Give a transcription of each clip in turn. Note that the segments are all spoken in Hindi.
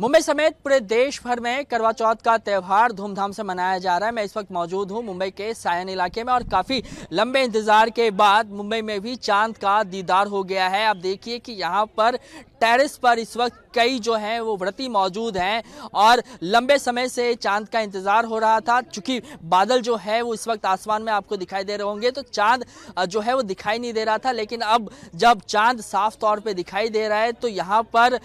मुंबई समेत पूरे देश भर में करवा चौथ का त्यौहार धूमधाम से मनाया जा रहा है मैं इस वक्त मौजूद हूं मुंबई के सायन इलाके में और काफ़ी लंबे इंतज़ार के बाद मुंबई में भी चांद का दीदार हो गया है आप देखिए कि यहां पर टेरिस पर इस वक्त कई जो हैं वो व्रती मौजूद हैं और लंबे समय से चांद का इंतज़ार हो रहा था चूँकि बादल जो है वो इस वक्त आसमान में आपको दिखाई दे रहे होंगे तो चांद जो है वो दिखाई नहीं दे रहा था लेकिन अब जब चांद साफ तौर पे दिखाई दे रहा है तो यहाँ पर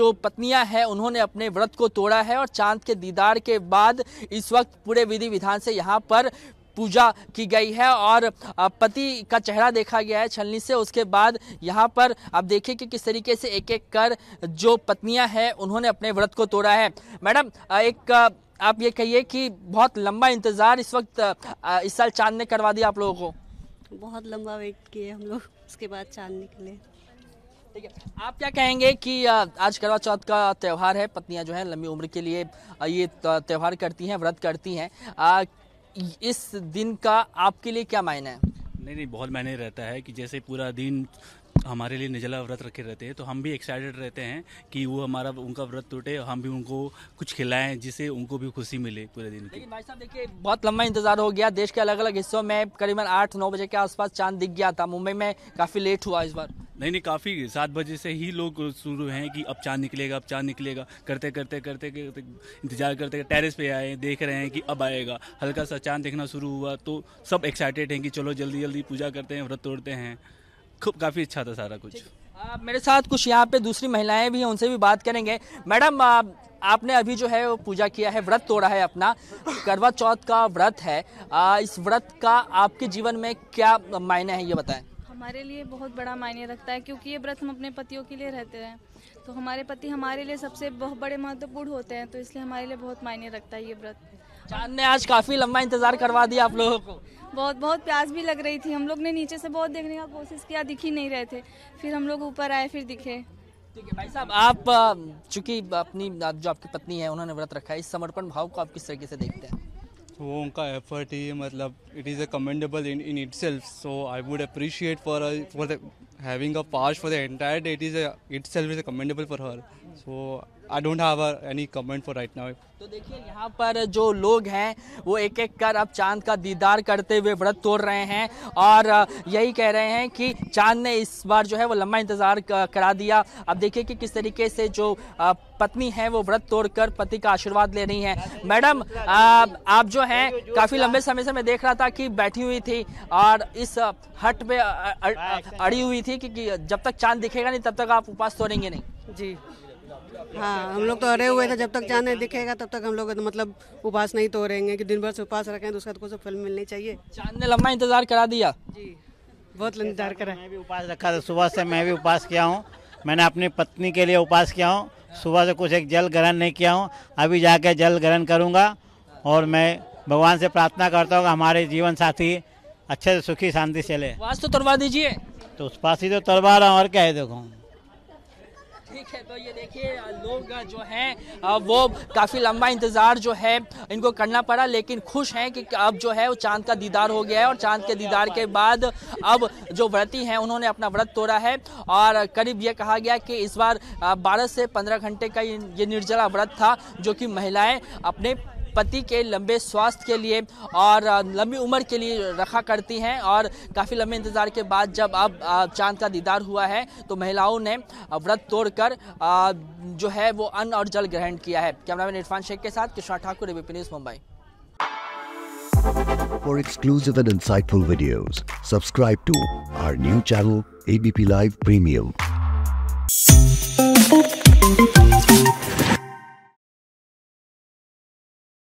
जो पत्नियाँ हैं उन्होंने अपने व्रत को तोड़ा है और चांद के दीदार के बाद इस वक्त पूरे विधि विधान से यहाँ पर पूजा की गई है और पति का चेहरा देखा गया है छलनी से उसके बाद यहाँ पर आप देखिए कि किस तरीके से एक एक कर जो पत्नियाँ हैं उन्होंने अपने व्रत को तोड़ा है मैडम एक आप ये कहिए कि बहुत लंबा इंतज़ार इस वक्त इस साल चांद ने करवा दिया आप लोगों को बहुत लंबा वेट किए हम लोग उसके बाद चांद निकले ठीक है आप क्या कहेंगे कि आज करवा चौथ का त्यौहार है पत्नियां जो है लंबी उम्र के लिए ये त्यौहार करती हैं व्रत करती हैं इस दिन का आपके लिए क्या मायने है नहीं नहीं बहुत मायने रहता है कि जैसे पूरा दिन हमारे लिए निजला व्रत रखे रहते हैं तो हम भी एक्साइटेड रहते हैं कि वो हमारा उनका व्रत टूटे हम भी उनको कुछ खिलाएं जिससे उनको भी खुशी मिले पूरे दिन की भाई साहब देखिए बहुत लंबा इंतजार हो गया देश के अलग अलग हिस्सों में करीबन आठ नौ बजे के आसपास चांद दिख गया था मुंबई में काफी लेट हुआ इस बार नहीं नहीं काफ़ी सात बजे से ही लोग शुरू हैं कि अब चाँद निकलेगा अब चाँद निकलेगा करते करते करते करते इंतजार करते टेरेस पे आए देख रहे हैं कि अब आएगा हल्का सा चाँद देखना शुरू हुआ तो सब एक्साइटेड हैं कि चलो जल्दी जल्दी पूजा करते हैं व्रत तोड़ते हैं खूब काफ़ी अच्छा था सारा कुछ आ, मेरे साथ कुछ यहाँ पे दूसरी महिलाएं भी हैं उनसे भी बात करेंगे मैडम आपने अभी जो है वो पूजा किया है व्रत तोड़ा है अपना करवा चौथ का व्रत है आ, इस व्रत का आपके जीवन में क्या मायने हैं ये बताएं हमारे लिए बहुत बड़ा मायने रखता है क्योंकि ये व्रत हम अपने पतियों के लिए रहते हैं तो हमारे पति हमारे लिए सबसे बहुत बड़े महत्वपूर्ण होते हैं तो इसलिए हमारे लिए बहुत मायने रखता है ये व्रत चांद ने आज काफी लंबा इंतजार करवा दिया आप लोगों को बहुत बहुत प्यास भी लग रही थी हम लोग ने नीचे से बहुत देखने का कोशिश किया दिख ही नहीं रहे थे फिर हम लोग ऊपर आए फिर दिखे भाई साहब आप चूंकि अपनी जो आपकी पत्नी है उन्होंने व्रत रखा है इस समर्पण भाव को आप किस तरीके से देखते हैं तो वो उनका एफर्ट ही मतलब it is a commendable in in itself so I would appreciate for for having a pass for the entire day it is itself is a commendable for her so I don't have any comment for right now तो देखिए यहाँ पर जो लोग हैं वो एक एक कर अब चांद का दीदार करते हुए व्रत तोड़ रहे हैं और यही कह रहे हैं कि चांद ने इस बार जो है वो लंबा इंतज़ार करा दिया अब देखिए कि किस तरीके से जो पत्नी है वो व्रत तोड़कर पति का आशीर्वाद ले रही हैं मैडम आप जो हैं काफ़ी लंबे समय से मैं देख रहा था कि बैठी हुई थी और इस हट में अड़ी हुई थी कि जब तक चांद दिखेगा नहीं तब तक आप उपास तोड़ेंगे नहीं जी हाँ हम लोग तो अरे हुए थे जब तक चांद नहीं दिखेगा तब तक हम लोग तो मतलब उपास नहीं तो रहेंगे कि दिन भर से उपास रखें तो उसका तो कुछ फल मिलनी चाहिए चांद ने लंबा इंतजार करा दिया जी बहुत इंतजार करा मैं भी उपास रखा था सुबह से मैं भी उपास किया हूँ मैंने अपनी पत्नी के लिए उपास किया हूँ सुबह से कुछ एक जल ग्रहण नहीं किया हूँ अभी जाके जल ग्रहण करूँगा और मैं भगवान से प्रार्थना करता हूँ हमारे जीवन साथी अच्छे से सुखी शांति चले उपास तो तरवा दीजिए तो उपास ही तो तरवा रहा हूँ और क्या है देखो ठीक है तो ये देखिए लोग जो हैं वो काफ़ी लंबा इंतज़ार जो है इनको करना पड़ा लेकिन खुश हैं कि अब जो है वो चांद का दीदार हो गया है और चांद के दीदार के बाद अब जो व्रती हैं उन्होंने अपना व्रत तोड़ा है और करीब ये कहा गया कि इस बार बारह से पंद्रह घंटे का ये निर्जला व्रत था जो कि महिलाएं अपने पति के लंबे स्वास्थ्य के लिए और लंबी उम्र के लिए रखा करती हैं और काफ़ी लंबे इंतज़ार के बाद जब अब चांद का दीदार हुआ है तो महिलाओं ने व्रत तोड़कर जो है वो अन्न और जल ग्रहण किया है कैमरा मैन इरफान शेख के साथ Krishna Thakur ABP news Mumbai For exclusive and insightful videos, subscribe to our new channel ABP Live Premium.